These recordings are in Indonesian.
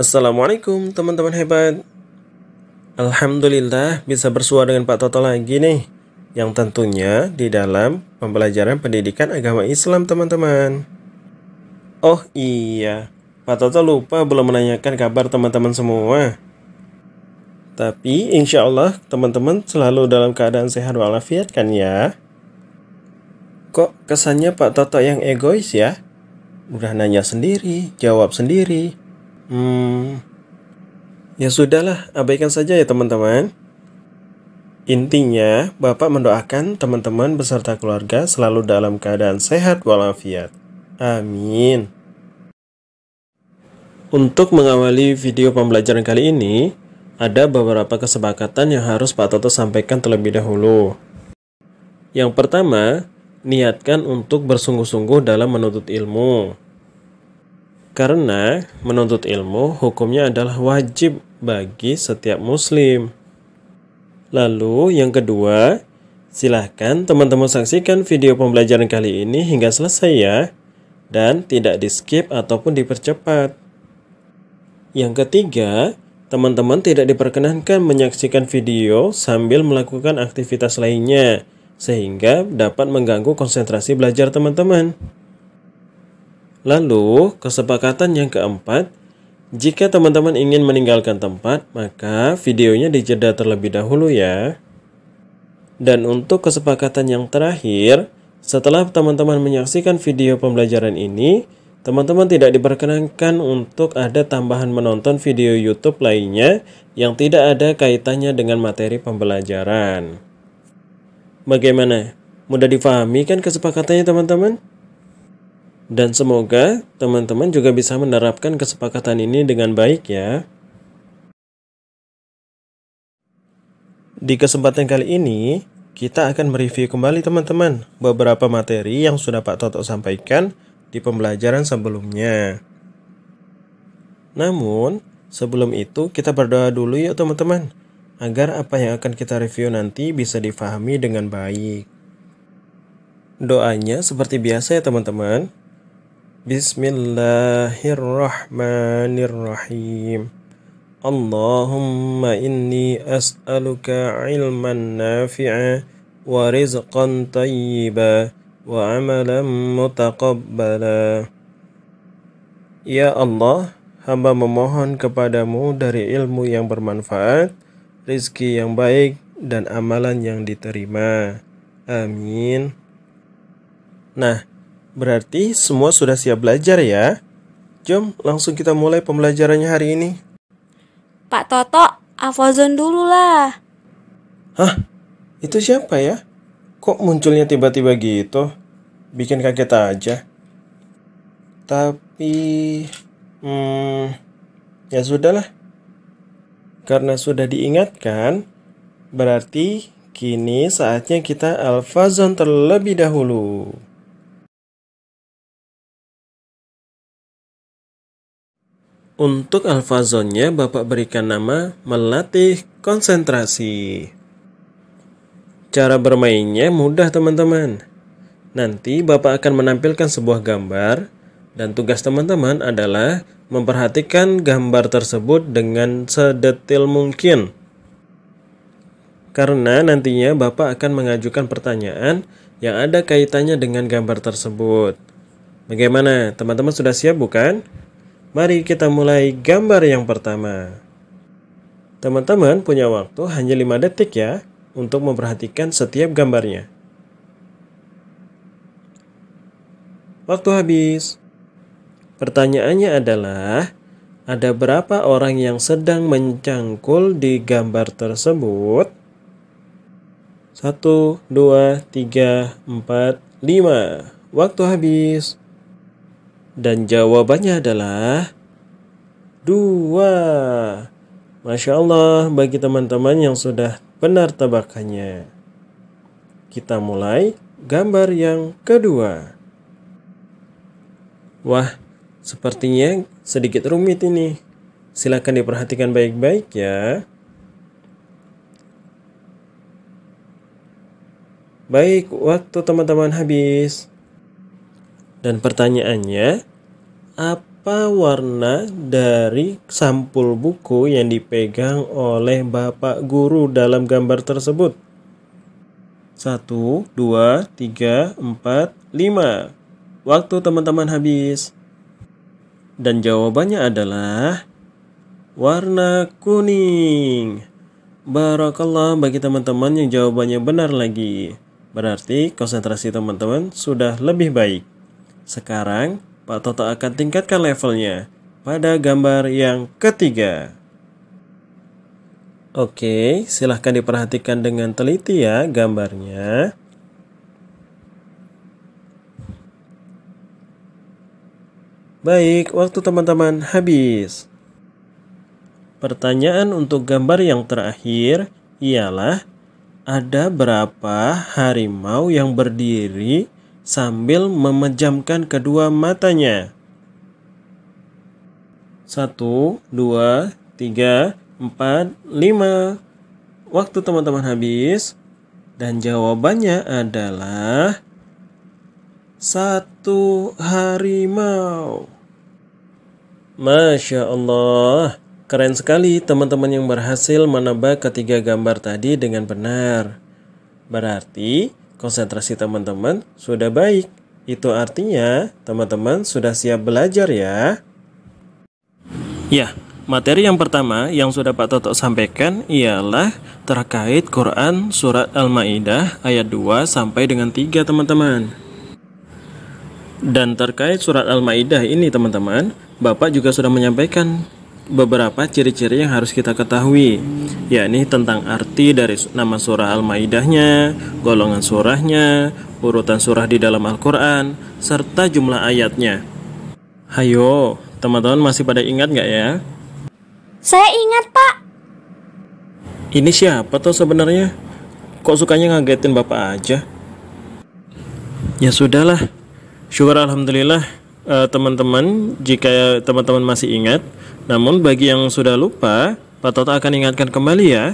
Assalamualaikum teman-teman hebat Alhamdulillah bisa bersuara dengan Pak Toto lagi nih Yang tentunya di dalam pembelajaran pendidikan agama Islam teman-teman Oh iya Pak Toto lupa belum menanyakan kabar teman-teman semua Tapi insya Allah teman-teman selalu dalam keadaan sehat walafiat kan ya Kok kesannya Pak Toto yang egois ya? Udah nanya sendiri, jawab sendiri, Hmm, ya sudahlah, abaikan saja ya teman-teman. Intinya, Bapak mendoakan teman-teman beserta keluarga selalu dalam keadaan sehat walafiat. Amin. Untuk mengawali video pembelajaran kali ini, ada beberapa kesepakatan yang harus Pak Toto sampaikan terlebih dahulu. Yang pertama, niatkan untuk bersungguh-sungguh dalam menuntut ilmu. Karena menuntut ilmu hukumnya adalah wajib bagi setiap muslim. Lalu yang kedua, silahkan teman-teman saksikan video pembelajaran kali ini hingga selesai ya. Dan tidak di skip ataupun dipercepat. Yang ketiga, teman-teman tidak diperkenankan menyaksikan video sambil melakukan aktivitas lainnya, sehingga dapat mengganggu konsentrasi belajar teman-teman. Lalu, kesepakatan yang keempat, jika teman-teman ingin meninggalkan tempat, maka videonya dijeda terlebih dahulu ya. Dan untuk kesepakatan yang terakhir, setelah teman-teman menyaksikan video pembelajaran ini, teman-teman tidak diperkenankan untuk ada tambahan menonton video YouTube lainnya yang tidak ada kaitannya dengan materi pembelajaran. Bagaimana? Mudah difahami kan kesepakatannya teman-teman? Dan semoga teman-teman juga bisa menerapkan kesepakatan ini dengan baik ya. Di kesempatan kali ini, kita akan mereview kembali teman-teman beberapa materi yang sudah Pak Toto sampaikan di pembelajaran sebelumnya. Namun, sebelum itu kita berdoa dulu ya teman-teman, agar apa yang akan kita review nanti bisa difahami dengan baik. Doanya seperti biasa ya teman-teman. Bismillahirrahmanirrahim. Allahumma inni as'aluka ilman nafi'a wa rizqan tayyiba wa amalan mutaqabbala. Ya Allah, hamba memohon kepadamu dari ilmu yang bermanfaat, rizki yang baik, dan amalan yang diterima. Amin. Nah, Berarti semua sudah siap belajar ya? Jom langsung kita mulai pembelajarannya hari ini. Pak Toto, Afozon dulu lah. Hah? Itu siapa ya? Kok munculnya tiba-tiba gitu? Bikin kaget aja. Tapi... Hmm... Ya sudahlah. Karena sudah diingatkan, berarti kini saatnya kita alfazon terlebih dahulu. Untuk alfazonnya Bapak berikan nama melatih konsentrasi. Cara bermainnya mudah teman-teman. Nanti Bapak akan menampilkan sebuah gambar dan tugas teman-teman adalah memperhatikan gambar tersebut dengan sedetil mungkin. Karena nantinya Bapak akan mengajukan pertanyaan yang ada kaitannya dengan gambar tersebut. Bagaimana? Teman-teman sudah siap bukan? Mari kita mulai gambar yang pertama. Teman-teman punya waktu hanya 5 detik ya untuk memperhatikan setiap gambarnya. Waktu habis. Pertanyaannya adalah, ada berapa orang yang sedang mencangkul di gambar tersebut? 1, 2, 3, 4, 5. Waktu habis. Dan jawabannya adalah dua. Masya Allah bagi teman-teman yang sudah benar tebakannya. Kita mulai gambar yang kedua. Wah, sepertinya sedikit rumit ini. Silakan diperhatikan baik-baik ya. Baik, waktu teman-teman habis. Dan pertanyaannya, apa warna dari sampul buku yang dipegang oleh Bapak guru dalam gambar tersebut? 1, 2, 3, 4, 5. Waktu teman-teman habis. Dan jawabannya adalah warna kuning. Barakallah bagi teman-teman yang jawabannya benar lagi. Berarti konsentrasi teman-teman sudah lebih baik. Sekarang Pak Toto akan tingkatkan levelnya pada gambar yang ketiga. Oke, silahkan diperhatikan dengan teliti ya gambarnya. Baik, waktu teman-teman habis. Pertanyaan untuk gambar yang terakhir ialah ada berapa harimau yang berdiri sambil memejamkan kedua matanya. Satu, dua, tiga, empat, lima. Waktu teman-teman habis. Dan jawabannya adalah satu harimau. Masya Allah, keren sekali teman-teman yang berhasil menebak ketiga gambar tadi dengan benar. Berarti konsentrasi teman-teman sudah baik. Itu artinya teman-teman sudah siap belajar ya. Ya, materi yang pertama yang sudah Pak Toto sampaikan ialah terkait Quran Surat Al-Ma'idah ayat 2 sampai dengan 3 teman-teman. Dan terkait Surat Al-Ma'idah ini teman-teman, Bapak juga sudah menyampaikan beberapa ciri-ciri yang harus kita ketahui yakni tentang arti dari nama surah Al-Maidahnya, golongan surahnya, urutan surah di dalam Al-Quran, serta jumlah ayatnya. Hayo, teman-teman masih pada ingat nggak ya? Saya ingat, Pak. Ini siapa tuh sebenarnya? Kok sukanya ngagetin Bapak aja? Ya sudahlah, syukur Alhamdulillah Eh, teman-teman uh, jika teman-teman masih ingat. Namun bagi yang sudah lupa, Pak Toto akan ingatkan kembali ya.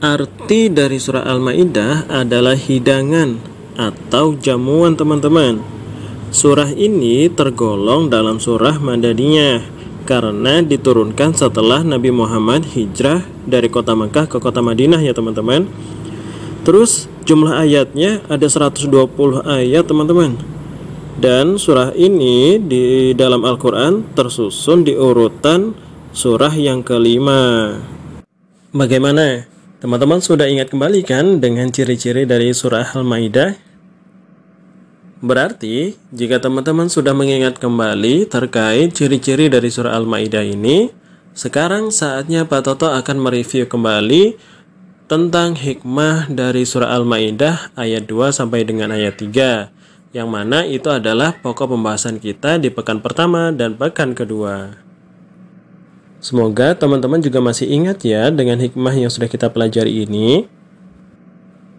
Arti dari surah Al-Maidah adalah hidangan atau jamuan teman-teman. Surah ini tergolong dalam surah Madaniyah karena diturunkan setelah Nabi Muhammad hijrah dari kota Mekah ke kota Madinah ya teman-teman. Terus jumlah ayatnya ada 120 ayat teman-teman dan surah ini di dalam Al-Quran tersusun di urutan surah yang kelima. Bagaimana? Teman-teman sudah ingat kembali kan dengan ciri-ciri dari surah Al-Ma'idah? Berarti, jika teman-teman sudah mengingat kembali terkait ciri-ciri dari surah Al-Ma'idah ini, sekarang saatnya Pak Toto akan mereview kembali tentang hikmah dari surah Al-Ma'idah ayat 2 sampai dengan ayat 3 yang mana itu adalah pokok pembahasan kita di pekan pertama dan pekan kedua. Semoga teman-teman juga masih ingat ya dengan hikmah yang sudah kita pelajari ini.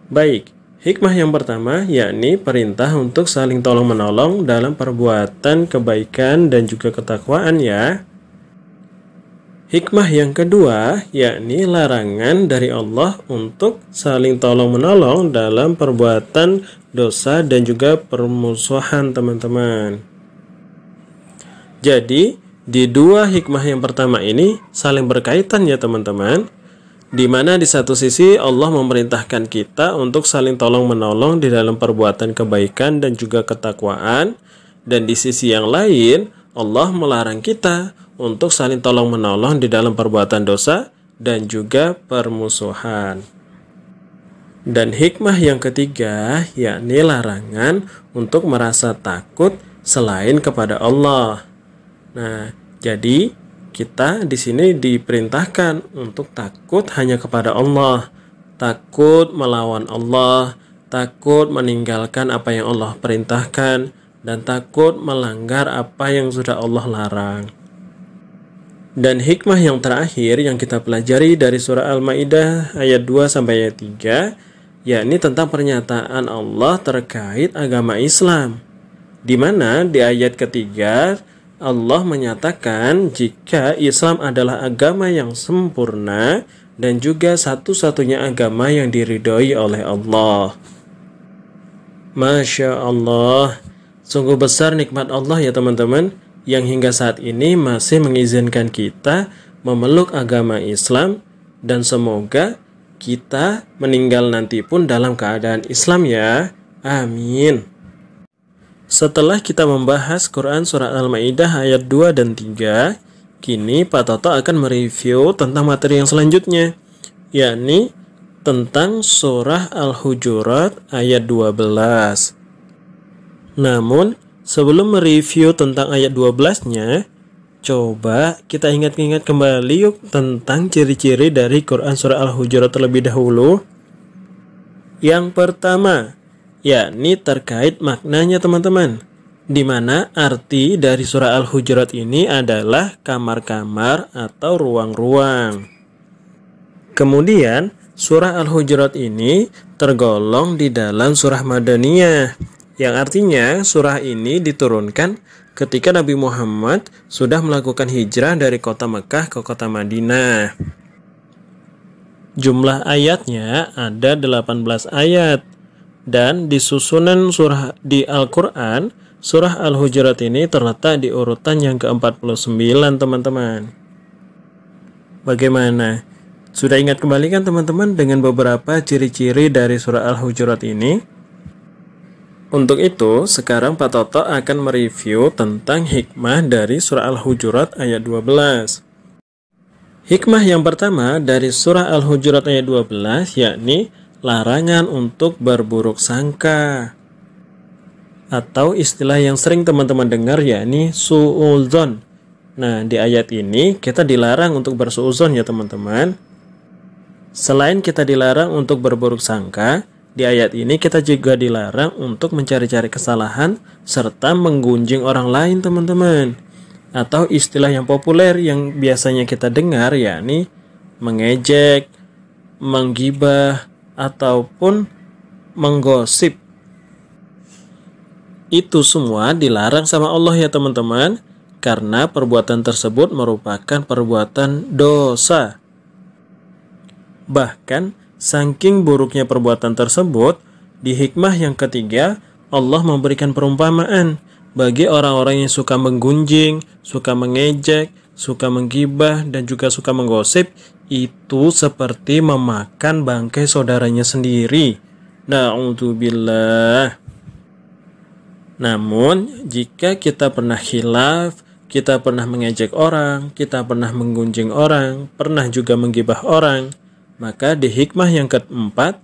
Baik, hikmah yang pertama yakni perintah untuk saling tolong-menolong dalam perbuatan kebaikan dan juga ketakwaan ya. Hikmah yang kedua yakni larangan dari Allah untuk saling tolong-menolong dalam perbuatan dosa dan juga permusuhan teman-teman. Jadi, di dua hikmah yang pertama ini saling berkaitan ya teman-teman. Di mana di satu sisi Allah memerintahkan kita untuk saling tolong-menolong di dalam perbuatan kebaikan dan juga ketakwaan dan di sisi yang lain Allah melarang kita untuk saling tolong-menolong di dalam perbuatan dosa dan juga permusuhan. Dan hikmah yang ketiga yakni larangan untuk merasa takut selain kepada Allah. Nah, jadi kita di sini diperintahkan untuk takut hanya kepada Allah, takut melawan Allah, takut meninggalkan apa yang Allah perintahkan, dan takut melanggar apa yang sudah Allah larang. Dan hikmah yang terakhir yang kita pelajari dari surah Al-Maidah ayat 2 sampai ayat 3 yakni tentang pernyataan Allah terkait agama Islam. Di mana di ayat ketiga Allah menyatakan jika Islam adalah agama yang sempurna dan juga satu-satunya agama yang diridhoi oleh Allah. Masya Allah, sungguh besar nikmat Allah ya teman-teman yang hingga saat ini masih mengizinkan kita memeluk agama Islam dan semoga kita meninggal nanti pun dalam keadaan Islam ya. Amin. Setelah kita membahas Quran Surah Al-Ma'idah ayat 2 dan 3, kini Pak Toto akan mereview tentang materi yang selanjutnya, yakni tentang Surah Al-Hujurat ayat 12. Namun, sebelum mereview tentang ayat 12-nya, Coba kita ingat-ingat kembali yuk tentang ciri-ciri dari Quran Surah Al-Hujurat terlebih dahulu. Yang pertama, yakni terkait maknanya teman-teman. Di mana arti dari Surah Al-Hujurat ini adalah kamar-kamar atau ruang-ruang. Kemudian, Surah Al-Hujurat ini tergolong di dalam Surah Madaniyah, yang artinya surah ini diturunkan ketika Nabi Muhammad sudah melakukan hijrah dari kota Mekah ke kota Madinah. Jumlah ayatnya ada 18 ayat dan di susunan surah di Al-Qur'an surah Al-Hujurat ini terletak di urutan yang ke-49, teman-teman. Bagaimana? Sudah ingat kembali kan teman-teman dengan beberapa ciri-ciri dari surah Al-Hujurat ini? Untuk itu, sekarang Pak Toto akan mereview tentang hikmah dari surah Al-Hujurat ayat 12. Hikmah yang pertama dari surah Al-Hujurat ayat 12 yakni larangan untuk berburuk sangka. Atau istilah yang sering teman-teman dengar yakni suuzon. Nah, di ayat ini kita dilarang untuk bersuuzon ya teman-teman. Selain kita dilarang untuk berburuk sangka, di ayat ini kita juga dilarang untuk mencari-cari kesalahan serta menggunjing orang lain teman-teman. Atau istilah yang populer yang biasanya kita dengar yakni mengejek, menggibah, ataupun menggosip. Itu semua dilarang sama Allah ya teman-teman karena perbuatan tersebut merupakan perbuatan dosa. Bahkan Saking buruknya perbuatan tersebut, di hikmah yang ketiga, Allah memberikan perumpamaan bagi orang-orang yang suka menggunjing, suka mengejek, suka menggibah, dan juga suka menggosip, itu seperti memakan bangkai saudaranya sendiri. Na'udzubillah. Namun, jika kita pernah hilaf, kita pernah mengejek orang, kita pernah menggunjing orang, pernah juga menggibah orang, maka di hikmah yang keempat,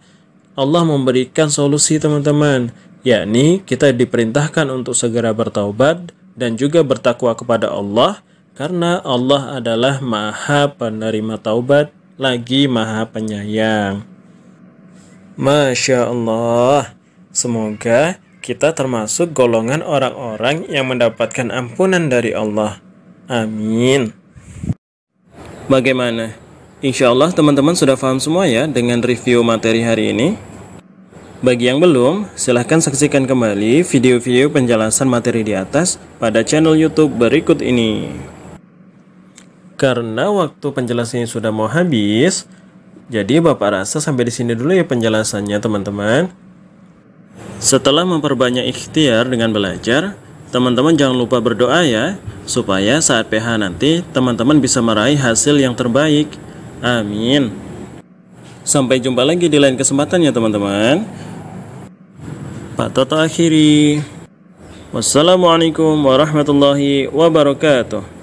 Allah memberikan solusi teman-teman, yakni kita diperintahkan untuk segera bertaubat dan juga bertakwa kepada Allah karena Allah adalah Maha penerima taubat lagi Maha penyayang. Masya Allah, semoga kita termasuk golongan orang-orang yang mendapatkan ampunan dari Allah. Amin. Bagaimana? Insya Allah teman-teman sudah paham semua ya dengan review materi hari ini. Bagi yang belum, silahkan saksikan kembali video-video penjelasan materi di atas pada channel YouTube berikut ini. Karena waktu penjelasannya sudah mau habis, jadi Bapak rasa sampai di sini dulu ya penjelasannya teman-teman. Setelah memperbanyak ikhtiar dengan belajar, teman-teman jangan lupa berdoa ya, supaya saat PH nanti teman-teman bisa meraih hasil yang terbaik. Amin. Sampai jumpa lagi di lain kesempatan ya teman-teman. Pak Toto akhiri. Wassalamualaikum warahmatullahi wabarakatuh.